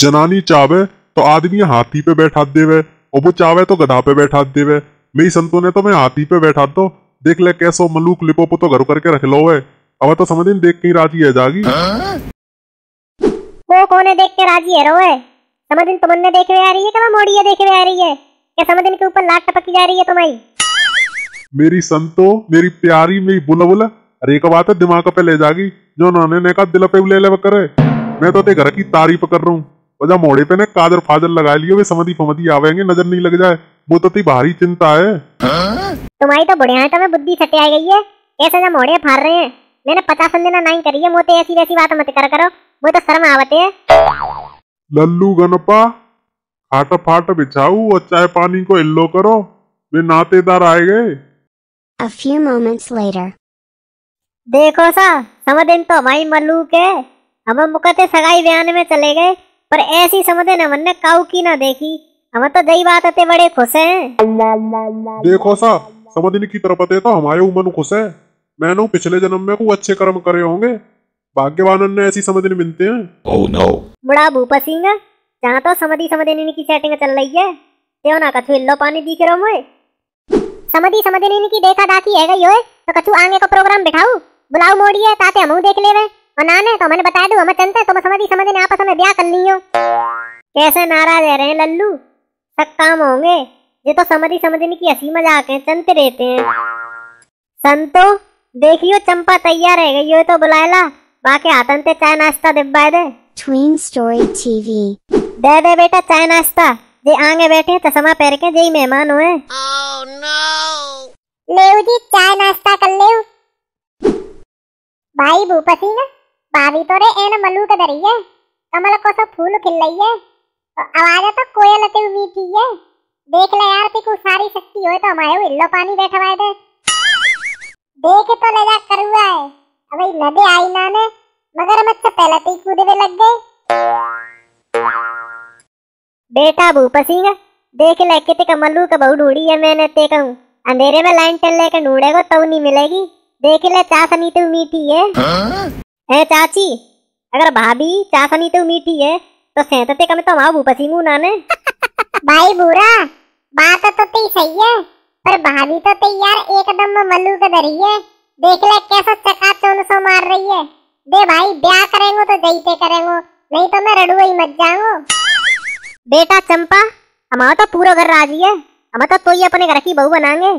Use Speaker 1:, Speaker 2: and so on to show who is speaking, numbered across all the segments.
Speaker 1: जनानी चावे तो आदमी हाथी पे बैठा देवे और वो चावे तो गधा पे बैठा देवे मेरी संतो ने तो मैं हाथी पे बैठा दो देख ले कैसो मलूक लिपो पो तो घर करके रख लो है अब तो समझ नहीं देख के राजी है जागी हाँ?
Speaker 2: वो कौन है देख के राजी है रो है समझ दिन तुमने देखे आ रही है क्या मोड़ी मोड़िया देखे आ रही है क्या समझ दिन के ऊपर लाट टपकी जा रही है तुम्हारी
Speaker 1: मेरी संतो मेरी प्यारी मेरी बुलबुल अरे एक बात है दिमाग पे ले जागी जो नाने ने कहा दिल पे ले ले करे मैं तो ते घर की तारीफ कर रहा हूँ और जब मोड़े पे ने कादर फादर लगा लिए वे समझी फमदी आवेंगे नजर नहीं लग जाए वो तो ती भारी चिंता है
Speaker 2: तुम्हारी तो बुढ़िया तो बुद्धि सटे आ गई है कैसे जब मोड़े फार रहे हैं मैंने पता समझना नहीं करी है मोते ऐसी वैसी बात मत कर करो वो तो शर्म आवते है
Speaker 1: लल्लू गणपा फाट फाट बिछाऊ और चाय पानी को इल्लो करो वे नातेदार आए गए
Speaker 2: A few moments later. देखो सा समदिन तो हमारी मल्लू के हम मुकते सगाई बयान में चले गए पर ऐसी समझे ना मन ने काऊ की ना देखी हम तो जई बात है बड़े खुश हैं देखो
Speaker 1: सा समझने की तरफ अते तो हमारे उमन खुश है मैंने पिछले जन्म में को अच्छे कर्म करे होंगे भाग्यवान ने ऐसी समझने मिलते हैं
Speaker 3: ओह नो
Speaker 2: बड़ा भूपा सिंह जहाँ तो समधि समधि की सेटिंग चल रही है देव ना कछु इल्लो पानी दिख रहा मुझे समधि समधि की देखा दाखी है गई हो तो कछु आगे का प्रोग्राम बिठाऊ बुलाऊ है ताते हम देख लेवे और नाने तो मैंने बताया दू तो हमें चलते तो मैं समझी समझ ने आपस में ब्याह कर लियो कैसे नाराज रह रहे हैं लल्लू सब काम होंगे ये तो समझी समझने की हंसी मजाक है चलते रहते हैं संतो देखियो चंपा तैयार है गई यो तो बुलाएला बाकी आतन ते चाय नाश्ता दिब्बा दे ट्वीन स्टोरी टीवी दे दे बेटा चाय नाश्ता जे आगे बैठे चश्मा पहन के जे मेहमान हुए oh,
Speaker 3: no. लेव जी चाय नाश्ता कर लेव भाई भूपति ना भाभी तो रे एन मलू के दरी है कमल को सब फूल खिल रही है आवाज तो कोयल ते मीठी है देख ले यार तेको सारी शक्ति होए तो हमारे इल्लो पानी बैठवा दे देख तो ले जा करुआ है अबे नदे आई ना ने मगर मत से पहले ते कूदे में लग गए
Speaker 2: बेटा भूपसी देख ले किते कमलू का बहु ढूंढी है मैंने ते कहूं अंधेरे में लाइन चल लेकर ढूंढेगो तो नहीं मिलेगी देख ले चाशनी तो मीठी है हाँ? है चाची अगर भाभी चासनी तो मीठी है
Speaker 3: तो सेहतते कम तो माँ माऊ पसींगू नाने भाई बुरा बात तो तेरी सही है पर भाभी तो तेरी यार एकदम मल्लू का दरी है देख ले कैसा चका चोन सो मार रही है दे भाई ब्याह करेंगे तो जईते करेंगे नहीं तो मैं रडुआ ही मत जाऊँ बेटा चंपा हमारा तो पूरा घर राजी है हमारा तो तो ही अपने घर की बहू बनाएंगे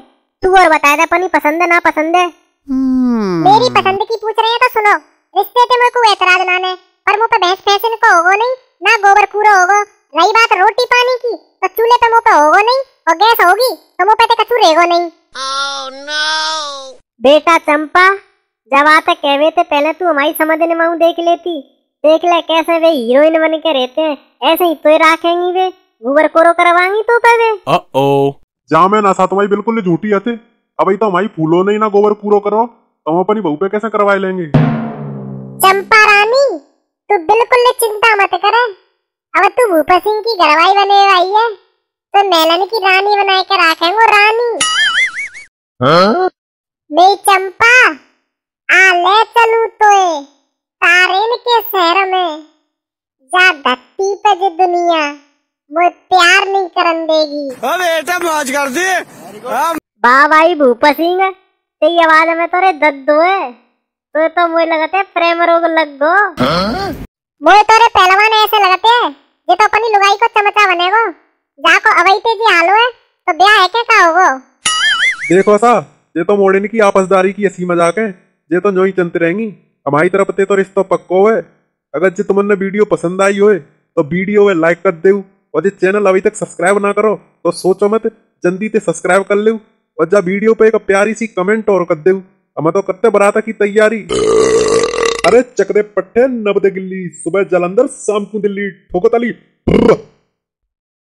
Speaker 3: तू और बता दे अपनी पसंद है ना पसंद है
Speaker 1: हम्म। मेरी
Speaker 3: पसंद की पूछ रहे हैं तो सुनो रिश्ते ते तो मकू एतराज नाने पर मुँह पे भैंस फैसन को होगो नहीं ना गोबर कूरो होगो रही बात रोटी पानी की तो चूल्हे पे मुँह पे होगो नहीं और गैस होगी तो मुँह पे ते तो कछु रहेगो नहीं ओह oh, नो बेटा चंपा जब
Speaker 2: आते तो कहवे थे पहले तू हमारी समझने माऊ देख लेती देख ले कैसे वे हीरोइन बन के रहते हैं ऐसे ही तो राखेंगी वे गोबर कोरो करवाएंगी तो वे
Speaker 1: ओ जा मैं ना साथ तुम्हारी बिल्कुल झूठी हथे अब तो हमारी फूलो नहीं ना गोबर पूरा करो तो हम अपनी बहू पे कैसे करवा लेंगे
Speaker 3: तू तो बिल्कुल चिंता मत करे अब तू भूपा सिंह की घरवाई बने आई है तो मेलन की रानी बना के रखेंगे रानी हाँ? बे चंपा आ ले चलू तोए तारेन के शहर में जा धरती पे जो दुनिया वो प्यार नहीं करन देगी अबे बेटा मौज कर दे
Speaker 2: वाह भाई भूपा सिंह तेरी आवाज में तो रे दद्दो है तो
Speaker 3: तो मुझे लगते प्रेम रोग लग गो हाँ? मोए तोरे पहलवान ऐसे लगते है जे तो अपनी लुगाई को चमचा बनेगो जाको अवैते जी हालो है तो ब्याह है के का होगो
Speaker 1: देखो सा जे तो मोड़न की आपसदारी की हंसी मजाक है जे तो जोई चंत रहेंगी हमारी तरफ ते तो रिश्तो पक्को है अगर जे तुमने वीडियो पसंद आई होए तो वीडियो में लाइक कर देऊ और जे चैनल अभी तक सब्सक्राइब ना करो तो सोचो मत जल्दी ते सब्सक्राइब कर लेऊ और जा वीडियो पे एक प्यारी सी कमेंट और कर देऊ हम तो करते बराता की तैयारी अरे चकदे पट्टे नबदे गिल्ली सुबह जलंधर शाम को दिल्ली ठोकताली